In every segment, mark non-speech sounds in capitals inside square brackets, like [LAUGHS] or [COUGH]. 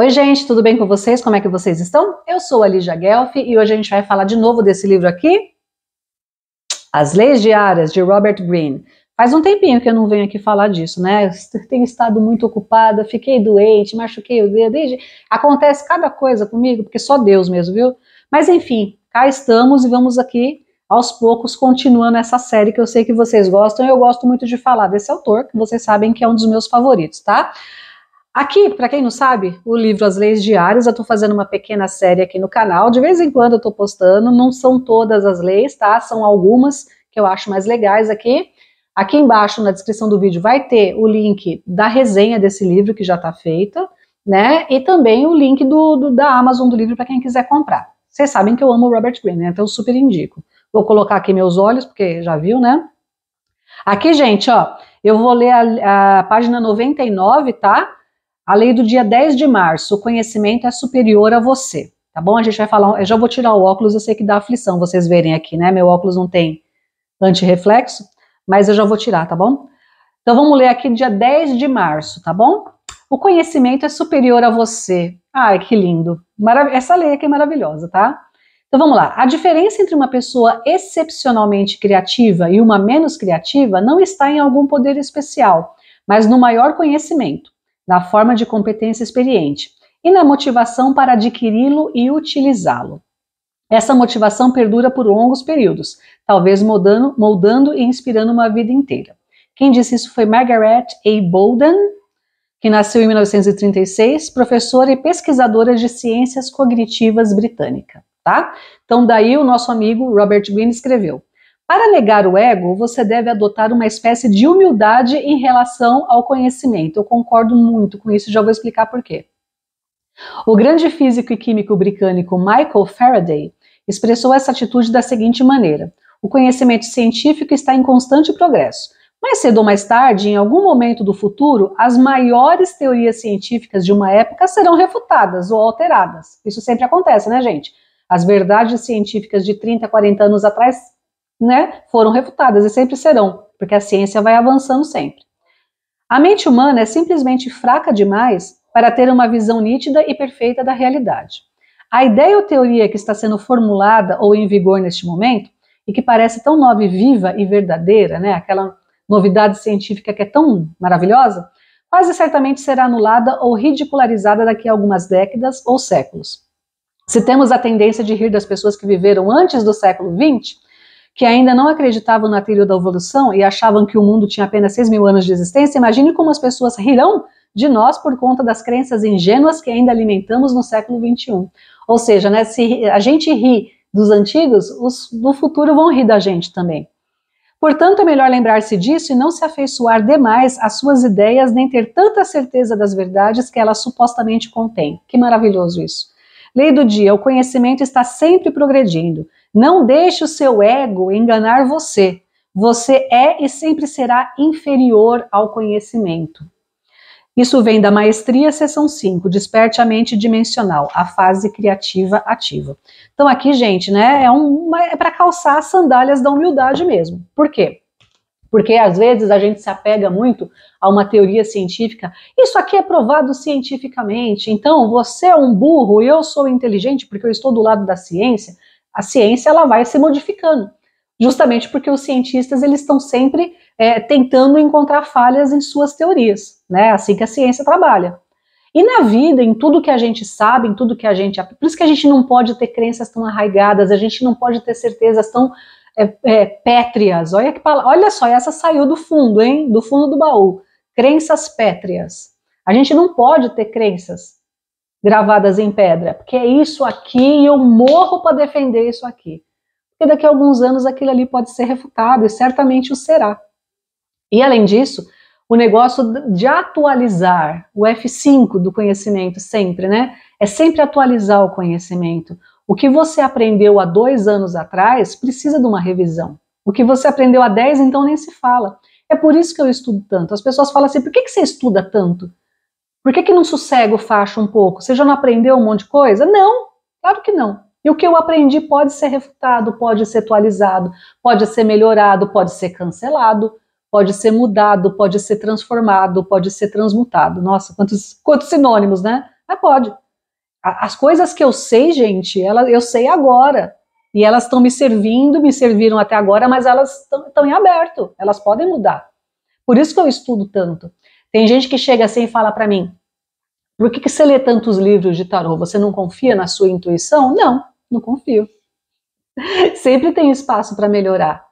Oi, gente, tudo bem com vocês? Como é que vocês estão? Eu sou a Lígia Gelf e hoje a gente vai falar de novo desse livro aqui, As Leis Diárias, de Robert Greene. Faz um tempinho que eu não venho aqui falar disso, né? Eu tenho estado muito ocupada, fiquei doente, machuquei o dedo. Desde... Acontece cada coisa comigo, porque só Deus mesmo, viu? Mas enfim, cá estamos e vamos aqui aos poucos continuando essa série que eu sei que vocês gostam. E eu gosto muito de falar desse autor, que vocês sabem que é um dos meus favoritos, tá? Aqui, para quem não sabe, o livro As Leis Diárias, eu estou fazendo uma pequena série aqui no canal. De vez em quando eu estou postando, não são todas as leis, tá? São algumas que eu acho mais legais aqui. Aqui embaixo, na descrição do vídeo, vai ter o link da resenha desse livro que já está feita, né? E também o link do, do da Amazon do livro para quem quiser comprar. Vocês sabem que eu amo o Robert Greene, né? Então eu super indico. Vou colocar aqui meus olhos, porque já viu, né? Aqui, gente, ó, eu vou ler a, a página 99, tá? A lei do dia 10 de março, o conhecimento é superior a você, tá bom? A gente vai falar, eu já vou tirar o óculos, eu sei que dá aflição vocês verem aqui, né? Meu óculos não tem antirreflexo, mas eu já vou tirar, tá bom? Então vamos ler aqui dia 10 de março, tá bom? O conhecimento é superior a você. Ai, que lindo. Marav Essa lei aqui é maravilhosa, tá? Então vamos lá. A diferença entre uma pessoa excepcionalmente criativa e uma menos criativa não está em algum poder especial, mas no maior conhecimento na forma de competência experiente, e na motivação para adquiri-lo e utilizá-lo. Essa motivação perdura por longos períodos, talvez moldando, moldando e inspirando uma vida inteira. Quem disse isso foi Margaret A. Bolden, que nasceu em 1936, professora e pesquisadora de ciências cognitivas britânica, tá? Então daí o nosso amigo Robert Greene escreveu: para negar o ego, você deve adotar uma espécie de humildade em relação ao conhecimento. Eu concordo muito com isso, e já vou explicar por quê. O grande físico e químico britânico Michael Faraday expressou essa atitude da seguinte maneira: o conhecimento científico está em constante progresso. Mais cedo ou mais tarde, em algum momento do futuro, as maiores teorias científicas de uma época serão refutadas ou alteradas. Isso sempre acontece, né, gente? As verdades científicas de 30, 40 anos atrás né, foram refutadas e sempre serão, porque a ciência vai avançando sempre. A mente humana é simplesmente fraca demais para ter uma visão nítida e perfeita da realidade. A ideia ou teoria que está sendo formulada ou em vigor neste momento, e que parece tão nova e viva e verdadeira, né, aquela novidade científica que é tão maravilhosa, quase certamente será anulada ou ridicularizada daqui a algumas décadas ou séculos. Se temos a tendência de rir das pessoas que viveram antes do século XX, que ainda não acreditavam na teoria da evolução e achavam que o mundo tinha apenas 6 mil anos de existência, imagine como as pessoas rirão de nós por conta das crenças ingênuas que ainda alimentamos no século XXI. Ou seja, né, se a gente ri dos antigos, os do futuro vão rir da gente também. Portanto, é melhor lembrar-se disso e não se afeiçoar demais às suas ideias, nem ter tanta certeza das verdades que elas supostamente contêm. Que maravilhoso isso! Lei do dia: o conhecimento está sempre progredindo. Não deixe o seu ego enganar você. Você é e sempre será inferior ao conhecimento. Isso vem da maestria, seção 5, desperte a mente dimensional, a fase criativa ativa. Então aqui, gente, né, é, um, é para calçar as sandálias da humildade mesmo. Por quê? Porque às vezes a gente se apega muito a uma teoria científica. Isso aqui é provado cientificamente. Então, você é um burro, e eu sou inteligente porque eu estou do lado da ciência a ciência ela vai se modificando, justamente porque os cientistas eles estão sempre é, tentando encontrar falhas em suas teorias, né? É assim que a ciência trabalha. E na vida, em tudo que a gente sabe, em tudo que a gente. Por isso que a gente não pode ter crenças tão arraigadas, a gente não pode ter certezas tão é, é, pétreas. Olha, que, olha só, essa saiu do fundo, hein? Do fundo do baú. Crenças pétreas. A gente não pode ter crenças gravadas em pedra, porque é isso aqui e eu morro para defender isso aqui. Porque daqui a alguns anos aquilo ali pode ser refutado e certamente o será. E além disso, o negócio de atualizar o F5 do conhecimento sempre, né? É sempre atualizar o conhecimento. O que você aprendeu há dois anos atrás precisa de uma revisão. O que você aprendeu há dez, então nem se fala. É por isso que eu estudo tanto. As pessoas falam assim: por que, que você estuda tanto? Por que, que não sossega o facho um pouco? Você já não aprendeu um monte de coisa? Não, claro que não. E o que eu aprendi pode ser refutado, pode ser atualizado, pode ser melhorado, pode ser cancelado, pode ser mudado, pode ser transformado, pode ser transmutado. Nossa, quantos, quantos sinônimos, né? Mas pode. As coisas que eu sei, gente, ela, eu sei agora. E elas estão me servindo, me serviram até agora, mas elas estão em aberto, elas podem mudar. Por isso que eu estudo tanto. Tem gente que chega assim e fala para mim: por que, que você lê tantos livros de tarô? Você não confia na sua intuição? Não, não confio. [LAUGHS] Sempre tem espaço para melhorar,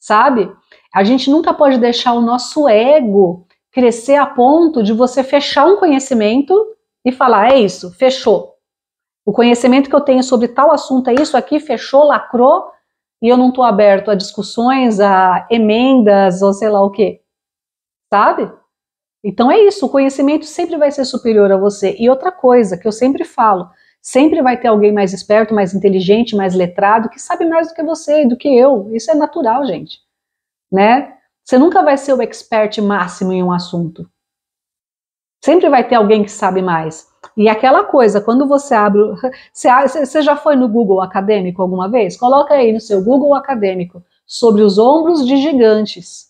sabe? A gente nunca pode deixar o nosso ego crescer a ponto de você fechar um conhecimento e falar: é isso, fechou. O conhecimento que eu tenho sobre tal assunto é isso aqui, fechou, lacrou, e eu não estou aberto a discussões, a emendas ou sei lá o quê. Sabe? Então é isso, o conhecimento sempre vai ser superior a você. E outra coisa que eu sempre falo, sempre vai ter alguém mais esperto, mais inteligente, mais letrado, que sabe mais do que você e do que eu. Isso é natural, gente. Né? Você nunca vai ser o expert máximo em um assunto. Sempre vai ter alguém que sabe mais. E aquela coisa, quando você abre. [LAUGHS] Você já foi no Google Acadêmico alguma vez? Coloca aí no seu Google Acadêmico sobre os ombros de gigantes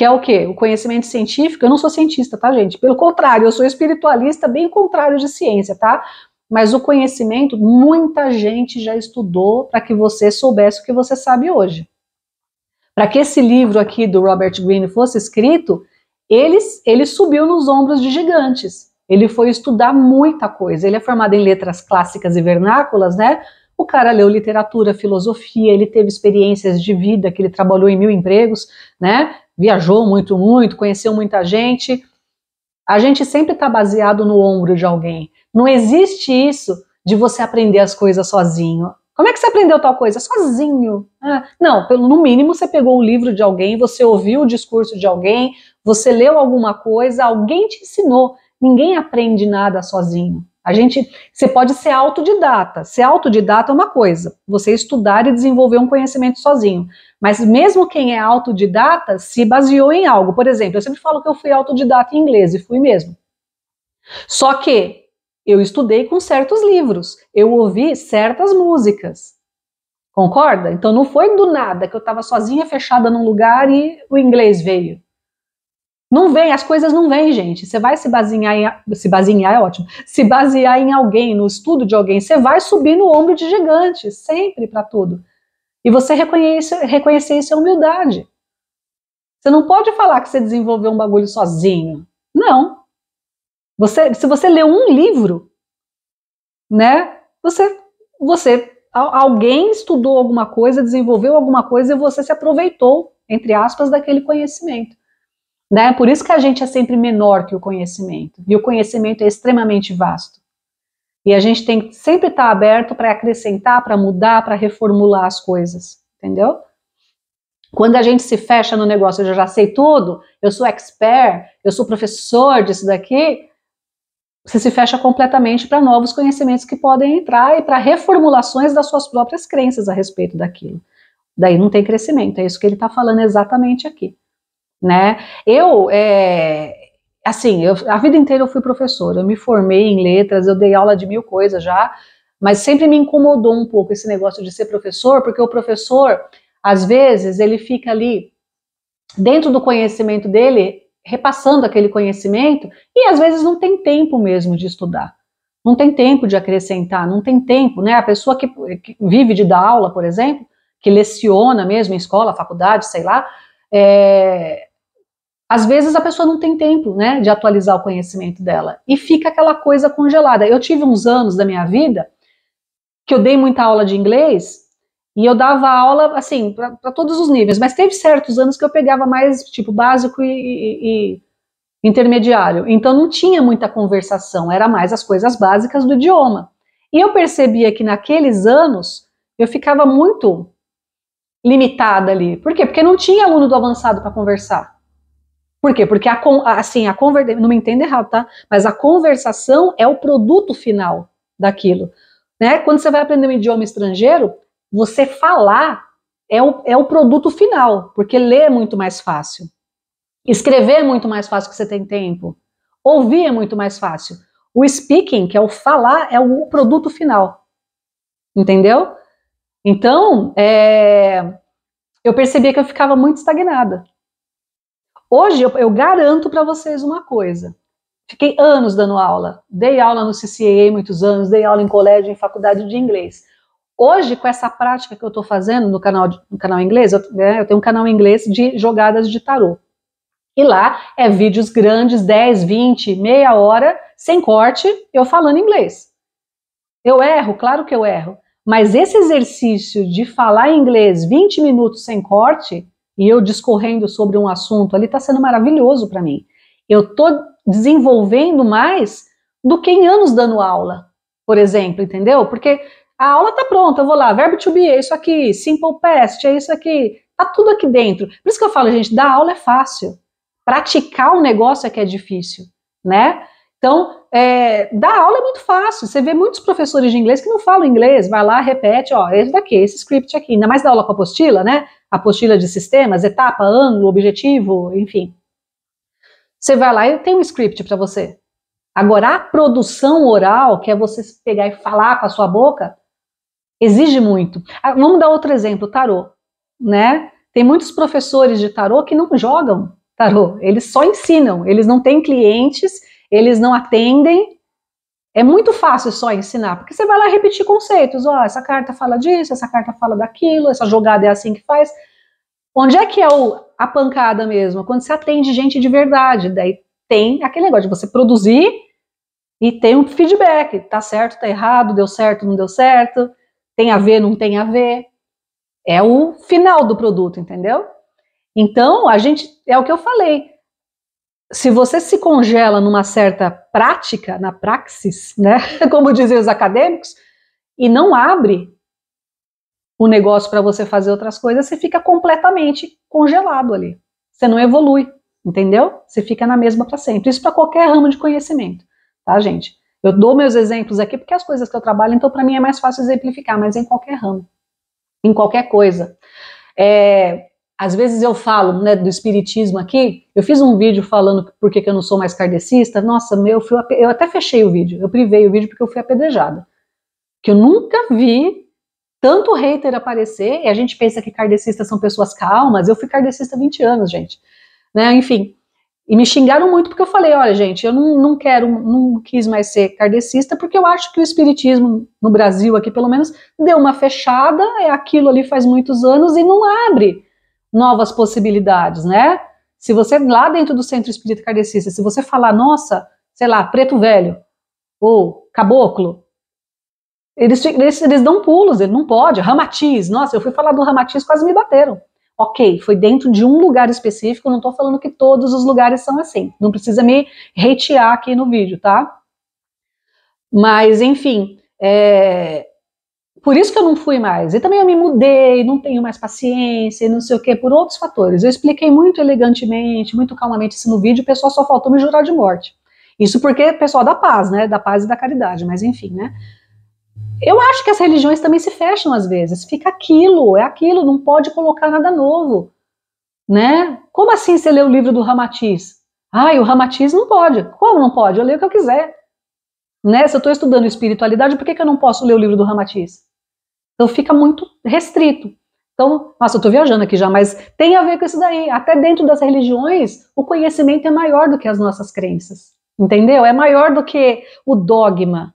que é o quê? O conhecimento científico. Eu não sou cientista, tá, gente? Pelo contrário, eu sou espiritualista, bem contrário de ciência, tá? Mas o conhecimento, muita gente já estudou para que você soubesse o que você sabe hoje. Para que esse livro aqui do Robert Greene fosse escrito, ele, ele subiu nos ombros de gigantes. Ele foi estudar muita coisa. Ele é formado em letras clássicas e vernáculas, né? O cara leu literatura, filosofia, ele teve experiências de vida que ele trabalhou em mil empregos, né? viajou muito, muito, conheceu muita gente. A gente sempre está baseado no ombro de alguém. Não existe isso de você aprender as coisas sozinho. Como é que você aprendeu tal coisa? Sozinho. Ah, não, pelo, no mínimo você pegou o livro de alguém, você ouviu o discurso de alguém, você leu alguma coisa, alguém te ensinou. Ninguém aprende nada sozinho. A gente, você pode ser autodidata. Ser autodidata é uma coisa, você estudar e desenvolver um conhecimento sozinho. Mas mesmo quem é autodidata se baseou em algo. Por exemplo, eu sempre falo que eu fui autodidata em inglês e fui mesmo. Só que eu estudei com certos livros, eu ouvi certas músicas. Concorda? Então não foi do nada que eu estava sozinha, fechada num lugar e o inglês veio. Não vem, as coisas não vêm, gente. Você vai se basear em. Se basear é ótimo. Se basear em alguém, no estudo de alguém, você vai subir no ombro de gigante, sempre para tudo. E você reconhece, reconhecer isso é humildade. Você não pode falar que você desenvolveu um bagulho sozinho. Não. Você, se você leu um livro, né? Você, você, alguém estudou alguma coisa, desenvolveu alguma coisa e você se aproveitou, entre aspas, daquele conhecimento. Né? Por isso que a gente é sempre menor que o conhecimento. E o conhecimento é extremamente vasto. E a gente tem que sempre estar tá aberto para acrescentar, para mudar, para reformular as coisas. Entendeu? Quando a gente se fecha no negócio, eu já sei tudo, eu sou expert, eu sou professor disso daqui, você se fecha completamente para novos conhecimentos que podem entrar e para reformulações das suas próprias crenças a respeito daquilo. Daí não tem crescimento, é isso que ele está falando exatamente aqui né? Eu, é, assim, eu, a vida inteira eu fui professora, eu me formei em letras, eu dei aula de mil coisas já, mas sempre me incomodou um pouco esse negócio de ser professor, porque o professor, às vezes, ele fica ali dentro do conhecimento dele, repassando aquele conhecimento, e às vezes não tem tempo mesmo de estudar. Não tem tempo de acrescentar, não tem tempo, né? A pessoa que, que vive de dar aula, por exemplo, que leciona mesmo em escola, faculdade, sei lá, é, às vezes a pessoa não tem tempo, né, de atualizar o conhecimento dela e fica aquela coisa congelada. Eu tive uns anos da minha vida que eu dei muita aula de inglês e eu dava aula, assim, para todos os níveis, mas teve certos anos que eu pegava mais, tipo, básico e, e, e, intermediário. Então não tinha muita conversação, era mais as coisas básicas do idioma. E eu percebia que naqueles anos eu ficava muito limitada ali. Por quê? Porque não tinha aluno do avançado para conversar. Por quê? Porque a, assim, a conversa não me entenda errado, tá? Mas a conversação é o produto final daquilo. Né? Quando você vai aprender um idioma estrangeiro, você falar é o, é o produto final, porque ler é muito mais fácil. Escrever é muito mais fácil que você tem tempo. Ouvir é muito mais fácil. O speaking, que é o falar, é o produto final. Entendeu? Então, é, eu percebia que eu ficava muito estagnada. Hoje eu, eu garanto para vocês uma coisa. Fiquei anos dando aula. Dei aula no CCA muitos anos, dei aula em colégio, em faculdade de inglês. Hoje, com essa prática que eu estou fazendo no canal, no canal inglês, eu, né, eu tenho um canal inglês de jogadas de tarô. E lá é vídeos grandes, 10, 20, meia hora, sem corte, eu falando inglês. Eu erro, claro que eu erro. Mas esse exercício de falar inglês 20 minutos sem corte e eu discorrendo sobre um assunto ali está sendo maravilhoso para mim. Eu estou desenvolvendo mais do que em anos dando aula, por exemplo, entendeu? Porque a aula está pronta, eu vou lá, verbo to be é isso aqui, simple past é isso aqui, tá tudo aqui dentro. Por isso que eu falo, gente, dar aula é fácil, praticar o um negócio é que é difícil, né? Então, é, dar aula é muito fácil. Você vê muitos professores de inglês que não falam inglês, vai lá, repete, ó, esse daqui, esse script aqui. Ainda mais da aula com apostila, né? apostila de sistemas, etapa, ano, objetivo, enfim. Você vai lá e tem um script para você. Agora, a produção oral, que é você pegar e falar com a sua boca, exige muito. Ah, vamos dar outro exemplo, tarô, né? Tem muitos professores de tarô que não jogam tarô, eles só ensinam, eles não têm clientes, eles não atendem, é muito fácil só ensinar, porque você vai lá repetir conceitos. Ó, oh, essa carta fala disso, essa carta fala daquilo, essa jogada é assim que faz. Onde é que é o, a pancada mesmo? Quando você atende gente de verdade. Daí tem aquele negócio de você produzir e tem um feedback. Tá certo, tá errado, deu certo, não deu certo. Tem a ver, não tem a ver. É o final do produto, entendeu? Então, a gente. É o que eu falei se você se congela numa certa prática, na praxis, né, [LAUGHS] como dizem os acadêmicos, e não abre o negócio para você fazer outras coisas, você fica completamente congelado ali. Você não evolui, entendeu? Você fica na mesma para sempre. Isso para qualquer ramo de conhecimento, tá, gente? Eu dou meus exemplos aqui porque as coisas que eu trabalho, então para mim é mais fácil exemplificar, mas em qualquer ramo, em qualquer coisa. É, às vezes eu falo né, do espiritismo aqui, eu fiz um vídeo falando por que, eu não sou mais kardecista, nossa, meu, eu, eu até fechei o vídeo, eu privei o vídeo porque eu fui apedrejada. Que eu nunca vi tanto hater aparecer, e a gente pensa que kardecistas são pessoas calmas, eu fui kardecista 20 anos, gente. Né, enfim, e me xingaram muito porque eu falei, olha, gente, eu não, não quero, não quis mais ser kardecista, porque eu acho que o espiritismo no Brasil aqui, pelo menos, deu uma fechada, é aquilo ali faz muitos anos e não abre novas possibilidades, né? Se você, lá dentro do centro espírita kardecista, se você falar, nossa, sei lá, preto velho, ou caboclo, eles, eles, eles dão pulos, ele não pode, ramatiz, nossa, eu fui falar do ramatiz, quase me bateram. Ok, foi dentro de um lugar específico, não estou falando que todos os lugares são assim, não precisa me hatear aqui no vídeo, tá? Mas, enfim, é, por isso que eu não fui mais. E também eu me mudei, não tenho mais paciência, não sei o quê, por outros fatores. Eu expliquei muito elegantemente, muito calmamente isso no vídeo, o pessoal só faltou me jurar de morte. Isso porque pessoal da paz, né? Da paz e da caridade, mas enfim, né? Eu acho que as religiões também se fecham às vezes. Fica aquilo, é aquilo, não pode colocar nada novo, né? Como assim você lê o livro do Ramatiz? Ah, o Ramatiz não pode. Como não pode? Eu leio o que eu quiser. Né? Se eu estou estudando espiritualidade, por que, que eu não posso ler o livro do Ramatiz? Então fica muito restrito. Então, nossa, eu estou viajando aqui já, mas tem a ver com isso daí. Até dentro das religiões, o conhecimento é maior do que as nossas crenças. Entendeu? É maior do que o dogma.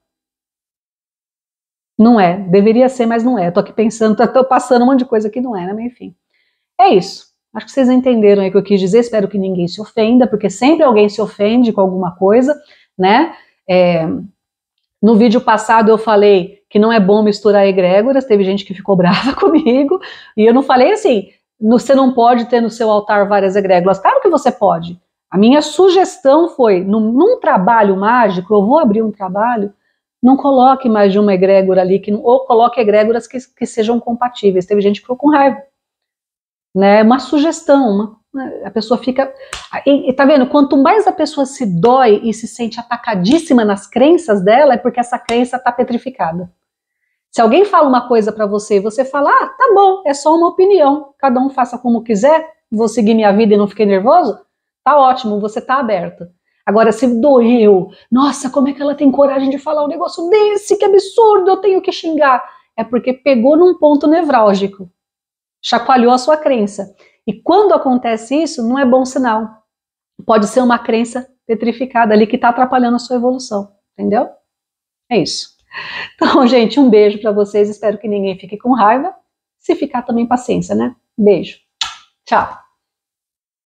Não é. Deveria ser, mas não é. Estou aqui pensando, [LAUGHS] estou passando um monte de coisa que não é, né? Mas enfim. É isso. Acho que vocês entenderam aí o que eu quis dizer. Espero que ninguém se ofenda, porque sempre alguém se ofende com alguma coisa, né? É, no vídeo passado eu falei que não é bom misturar egrégoras, teve gente que ficou brava [LAUGHS] comigo, e eu não falei assim, você não pode ter no seu altar várias egrégoras. Claro que você pode. A minha sugestão foi, num, num trabalho mágico, eu vou abrir um trabalho, não coloque mais de uma egrégora ali, que, ou coloque egrégoras que, que sejam compatíveis. Teve gente que ficou com raiva. Né, uma sugestão, uma né? A pessoa fica. Ah, e, tá vendo? Quanto mais a pessoa se dói e se sente atacadíssima nas crenças dela, é porque essa crença tá petrificada. Se alguém fala uma coisa para você e você fala, ah, tá bom, é só uma opinião, cada um faça como quiser, vou seguir minha vida e não fiquei nervoso, tá ótimo, você tá aberta. Agora, se doeu, nossa, como é que ela tem coragem de falar um negócio desse? Que absurdo, eu tenho que xingar. É porque pegou num ponto nevrálgico, chacoalhou a sua crença. E quando acontece isso, não é bom sinal. Pode ser uma crença petrificada ali que está atrapalhando a sua evolução, entendeu? É isso. Então, [LAUGHS] gente, um beijo para vocês. Espero que ninguém fique com raiva. Se ficar, também paciência, né? Beijo. Tchau.